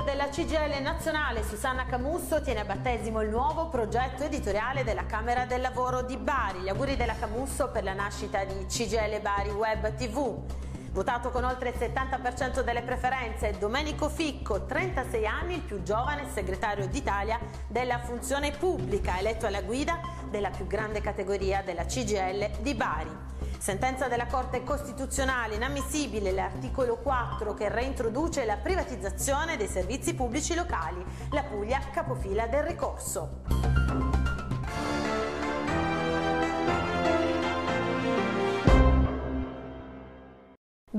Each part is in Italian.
manager della CGL nazionale Susanna Camusso tiene a battesimo il nuovo progetto editoriale della Camera del Lavoro di Bari. Gli auguri della Camusso per la nascita di CGL Bari Web TV. Votato con oltre il 70% delle preferenze, Domenico Ficco, 36 anni, il più giovane segretario d'Italia della funzione pubblica, eletto alla guida della più grande categoria della CGL di Bari. Sentenza della Corte Costituzionale inammissibile l'articolo 4 che reintroduce la privatizzazione dei servizi pubblici locali. La Puglia capofila del ricorso.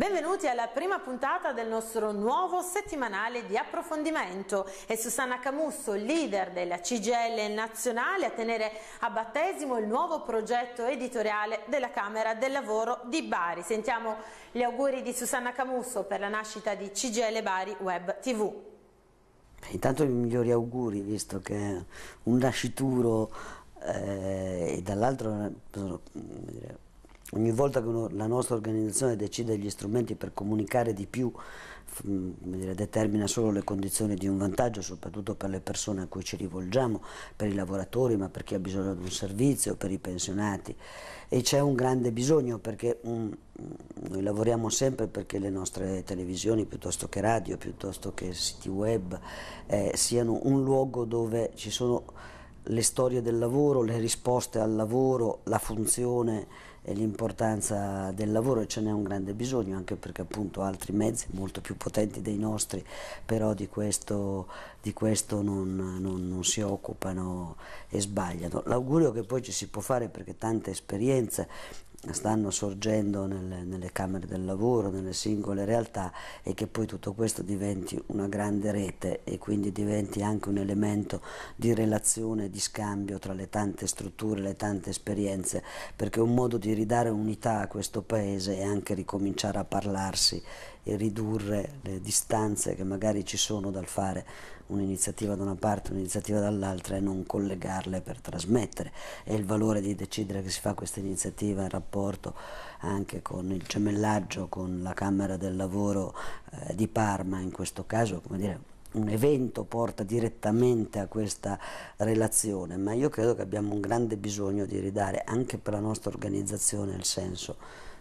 Benvenuti alla prima puntata del nostro nuovo settimanale di approfondimento. È Susanna Camusso, leader della CGL nazionale, a tenere a battesimo il nuovo progetto editoriale della Camera del Lavoro di Bari. Sentiamo gli auguri di Susanna Camusso per la nascita di CGL Bari Web TV. Intanto i migliori auguri, visto che un nascituro eh, e dall'altro eh, sono ogni volta che uno, la nostra organizzazione decide gli strumenti per comunicare di più, dire, determina solo le condizioni di un vantaggio, soprattutto per le persone a cui ci rivolgiamo, per i lavoratori, ma per chi ha bisogno di un servizio, per i pensionati. E c'è un grande bisogno perché um, noi lavoriamo sempre perché le nostre televisioni, piuttosto che radio, piuttosto che siti web, eh, siano un luogo dove ci sono le storie del lavoro, le risposte al lavoro, la funzione l'importanza del lavoro e ce n'è un grande bisogno anche perché appunto altri mezzi molto più potenti dei nostri però di questo, di questo non, non, non, si occupano e sbagliano. L'augurio che poi ci si può fare perché tanta esperienza stanno sorgendo nelle, nelle, camere del lavoro, nelle singole realtà e che poi tutto questo diventi una grande rete e quindi diventi anche un elemento di relazione, di scambio tra le tante strutture, le tante esperienze, perché un modo di ridare unità a questo paese è anche ricominciare a parlarsi e ridurre le distanze che magari ci sono dal fare un'iniziativa da una parte, un'iniziativa dall'altra e non collegarle per trasmettere. È il valore di decidere che si fa questa iniziativa in rapporto anche con il gemellaggio, con la Camera del Lavoro eh, di Parma, in questo caso, come dire, un evento porta direttamente a questa relazione, ma io credo che abbiamo un grande bisogno di ridare anche per la nostra organizzazione il senso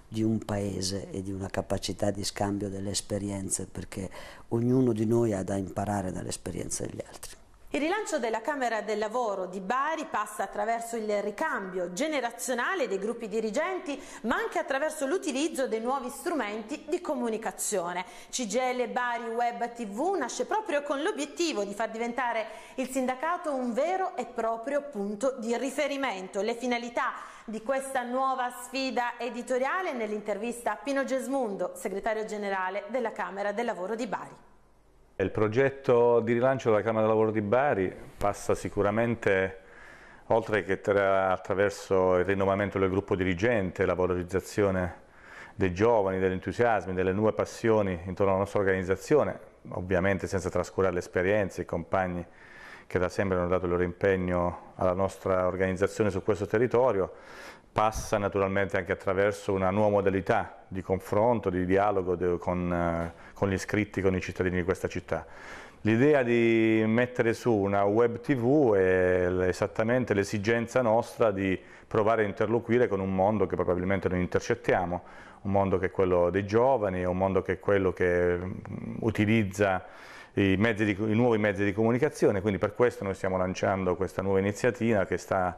di un paese e di una capacità di scambio delle esperienze perché ognuno di noi ha da imparare dall'esperienza degli altri. Il rilancio della Camera del Lavoro di Bari passa attraverso il ricambio generazionale dei gruppi dirigenti, ma anche attraverso l'utilizzo dei nuovi strumenti di comunicazione. CGL Bari Web TV nasce proprio con l'obiettivo di far diventare il sindacato un vero e proprio punto di riferimento. Le finalità di questa nuova sfida editoriale nell'intervista a Pino Gesmundo, segretario generale della Camera del Lavoro di Bari. Il progetto di rilancio della Camera del Lavoro di Bari passa sicuramente, oltre che tra, attraverso il rinnovamento del gruppo dirigente, la valorizzazione dei giovani, degli entusiasmi, delle nuove passioni intorno alla nostra organizzazione, ovviamente senza trascurare le esperienze, i compagni che da sempre hanno dato il loro impegno alla nostra organizzazione su questo territorio, passa naturalmente anche attraverso una nuova modalità di confronto, di dialogo de, con, eh, con gli iscritti, con i cittadini di questa città. L'idea di mettere su una web tv è esattamente l'esigenza nostra di provare a interloquire con un mondo che probabilmente non intercettiamo, un mondo che è quello dei giovani, un mondo che è quello che mm, utilizza i, di, i nuovi mezzi di comunicazione, quindi per questo noi stiamo lanciando questa nuova iniziativa che sta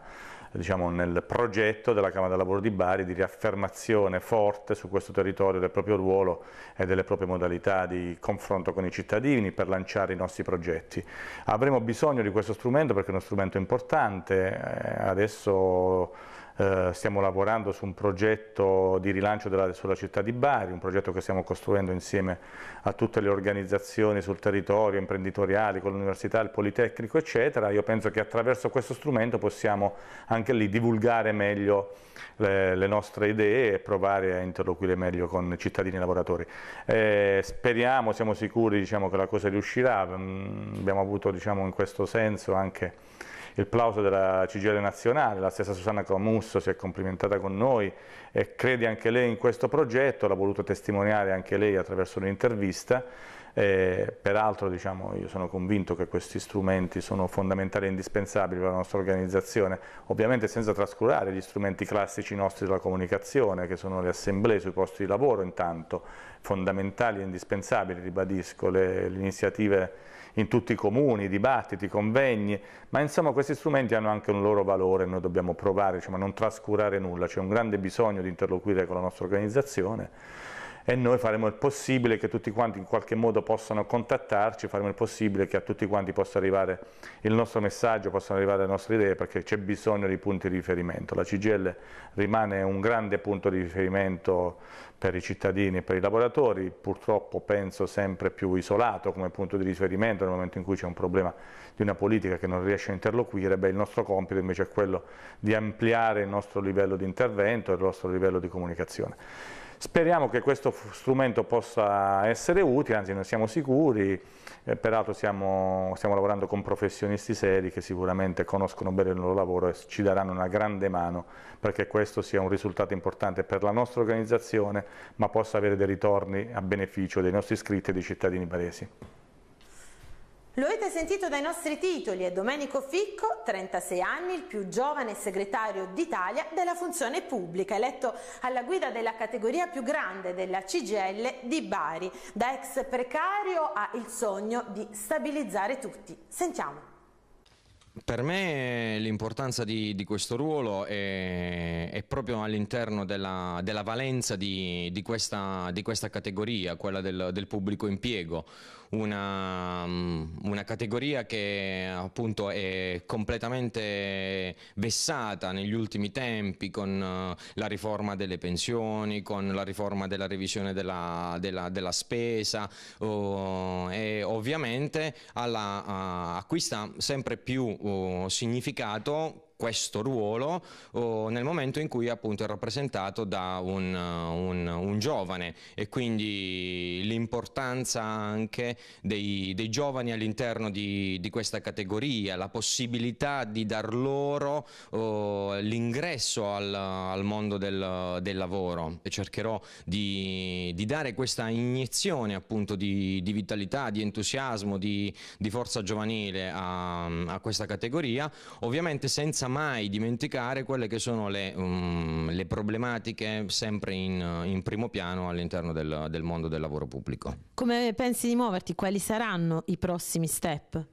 diciamo, nel progetto della Camera del Lavoro di Bari di riaffermazione forte su questo territorio del proprio ruolo e delle proprie modalità di confronto con i cittadini per lanciare i nostri progetti. Avremo bisogno di questo strumento perché è uno strumento importante, eh, adesso eh, stiamo lavorando su un progetto di rilancio della, sulla città di Bari, un progetto che stiamo costruendo insieme a tutte le organizzazioni sul territorio, imprenditoriali, con l'università, il Politecnico, eccetera. Io penso che attraverso questo strumento possiamo anche lì divulgare meglio le, eh, le nostre idee e provare a interloquire meglio con i cittadini e lavoratori. Eh, speriamo, siamo sicuri diciamo, che la cosa riuscirà, mm, abbiamo avuto diciamo, in questo senso anche il plauso della CGL nazionale, la stessa Susanna Comusso si è complimentata con noi e crede anche lei in questo progetto, l'ha voluto testimoniare anche lei attraverso un'intervista, eh, peraltro diciamo, io sono convinto che questi strumenti sono fondamentali e indispensabili per la nostra organizzazione, ovviamente senza trascurare gli strumenti classici nostri della comunicazione, che sono le assemblee sui posti di lavoro intanto, fondamentali e indispensabili, ribadisco, le, le iniziative in tutti i comuni, dibattiti, convegni, ma insomma questi strumenti hanno anche un loro valore, noi dobbiamo provare, cioè, ma non trascurare nulla, c'è un grande bisogno di interloquire con la nostra organizzazione e noi faremo il possibile che tutti quanti in qualche modo possano contattarci, faremo il possibile che a tutti quanti possa arrivare il nostro messaggio, possano arrivare le nostre idee perché c'è bisogno di punti di riferimento. La CGL rimane un grande punto di riferimento per i cittadini e per i lavoratori, purtroppo penso sempre più isolato come punto di riferimento nel momento in cui c'è un problema di una politica che non riesce a interloquire, beh, il nostro compito invece è quello di ampliare il nostro livello di intervento e il nostro livello di comunicazione. Speriamo che questo strumento possa essere utile, anzi non siamo sicuri, eh, peraltro stiamo, stiamo lavorando con professionisti seri che sicuramente conoscono bene il loro lavoro e ci daranno una grande mano perché questo sia un risultato importante per la nostra organizzazione ma possa avere dei ritorni a beneficio dei nostri iscritti e dei cittadini baresi. Lo avete sentito dai nostri titoli, è Domenico Ficco, 36 anni, il più giovane segretario d'Italia della funzione pubblica, eletto alla guida della categoria più grande della CGL di Bari. Da ex precario ha il sogno di stabilizzare tutti. Sentiamo. Per me l'importanza di, di, questo ruolo è, è proprio all'interno della, della, valenza di, di, questa, di, questa, categoria, quella del, del pubblico impiego, una, mm, una categoria che appunto è completamente vessata negli ultimi tempi con eh, la riforma delle pensioni, con la riforma della revisione della, della, della spesa uh, e ovviamente alla, uh, acquista sempre più uh, significato questo ruolo oh, nel momento in cui appunto è rappresentato da un, eh, un, un giovane e quindi l'importanza anche dei, dei giovani all'interno di, di, questa categoria, la possibilità di dar loro oh, l'ingresso al, al, mondo del, del, lavoro e cercherò di, di, dare questa iniezione appunto di, di vitalità, di entusiasmo, di, forza giovanile a, a questa categoria, ovviamente senza mai dimenticare quelle che sono le, um, le problematiche sempre in, in, primo piano all'interno del, del mondo del lavoro pubblico. Come pensi di muoverti? Quali saranno i prossimi step?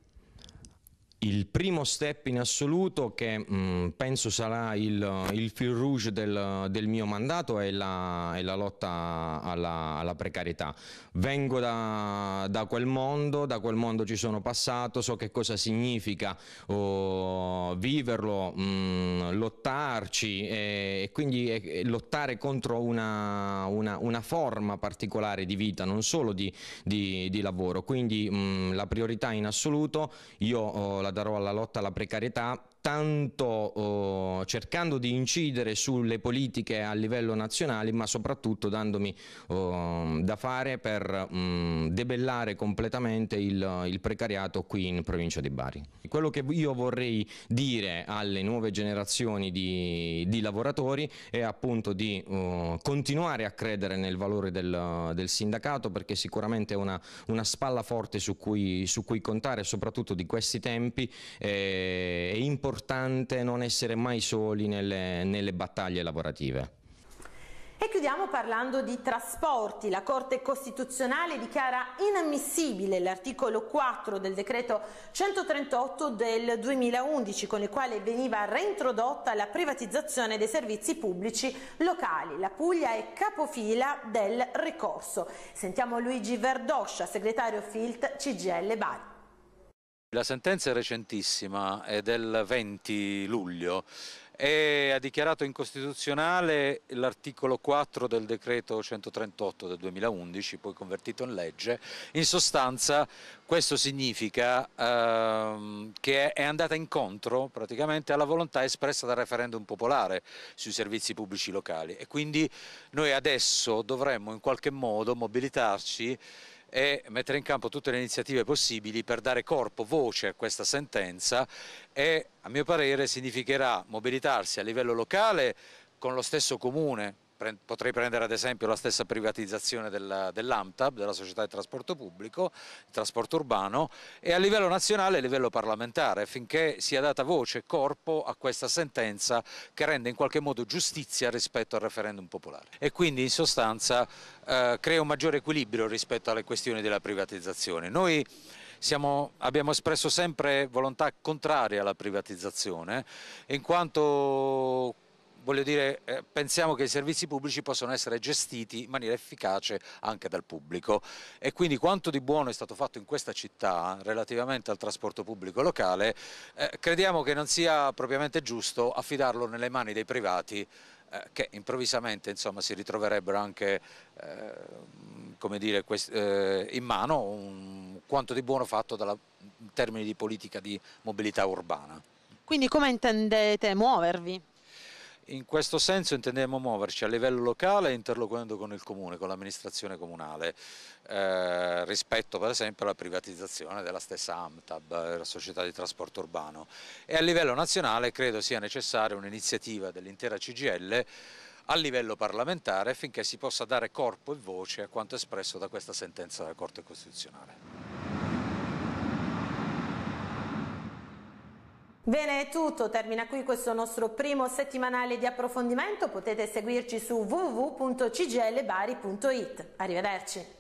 Il primo step in assoluto che mh, mm, penso sarà il, il fil rouge del, del mio mandato è la, è la lotta alla, alla, precarietà. Vengo da, da, quel mondo, da quel mondo ci sono passato, so che cosa significa oh, viverlo, mh, mm, lottarci e, e quindi e, e lottare contro una, una, una, forma particolare di vita, non solo di, di, di lavoro. Quindi mh, mm, la priorità in assoluto, io oh, la darò alla lotta alla precarietà tanto eh, cercando di incidere sulle politiche a livello nazionale, ma soprattutto dandomi eh, da fare per mh, mm, debellare completamente il, il precariato qui in provincia di Bari. Quello che io vorrei dire alle nuove generazioni di, di lavoratori è appunto di uh, continuare a credere nel valore del, del sindacato perché sicuramente è una, una spalla forte su cui, su cui, contare soprattutto di questi tempi eh, è importante importante non essere mai soli nelle, nelle battaglie lavorative. E chiudiamo parlando di trasporti. La Corte Costituzionale dichiara inammissibile l'articolo 4 del decreto 138 del 2011 con il quale veniva reintrodotta la privatizzazione dei servizi pubblici locali. La Puglia è capofila del ricorso. Sentiamo Luigi Verdoscia, segretario FILT CGL Bari. La sentenza è recentissima, è del 20 luglio e ha dichiarato incostituzionale l'articolo 4 del decreto 138 del 2011, poi convertito in legge. In sostanza questo significa ehm, che è andata incontro praticamente alla volontà espressa dal referendum popolare sui servizi pubblici locali e quindi noi adesso dovremmo in qualche modo mobilitarci e mettere in campo tutte le iniziative possibili per dare corpo, voce a questa sentenza e a mio parere significherà mobilitarsi a livello locale con lo stesso comune potrei prendere ad esempio la stessa privatizzazione dell'AMTAB, della società di trasporto pubblico, di trasporto urbano, e a livello nazionale e a livello parlamentare, affinché sia data voce e corpo a questa sentenza che rende in qualche modo giustizia rispetto al referendum popolare. E quindi in sostanza eh, crea un maggiore equilibrio rispetto alle questioni della privatizzazione. Noi siamo, abbiamo espresso sempre volontà contraria alla privatizzazione, in quanto voglio dire, eh, pensiamo che i servizi pubblici possono essere gestiti in maniera efficace anche dal pubblico e quindi quanto di buono è stato fatto in questa città relativamente al trasporto pubblico locale, eh, crediamo che non sia propriamente giusto affidarlo nelle mani dei privati eh, che improvvisamente insomma, si ritroverebbero anche eh, dire, eh, in mano un, quanto di buono fatto dalla, in termini di politica di mobilità urbana. Quindi come intendete muovervi? In questo senso intendiamo muoverci a livello locale interloquendo con il comune, con l'amministrazione comunale, eh, rispetto per esempio alla privatizzazione della stessa AMTAB, eh, la società di trasporto urbano. E a livello nazionale credo sia necessaria un'iniziativa dell'intera CGL a livello parlamentare affinché si possa dare corpo e voce a quanto espresso da questa sentenza della Corte Costituzionale. Bene, è tutto, termina qui questo nostro primo settimanale di approfondimento, potete seguirci su www.cglbari.it. Arrivederci.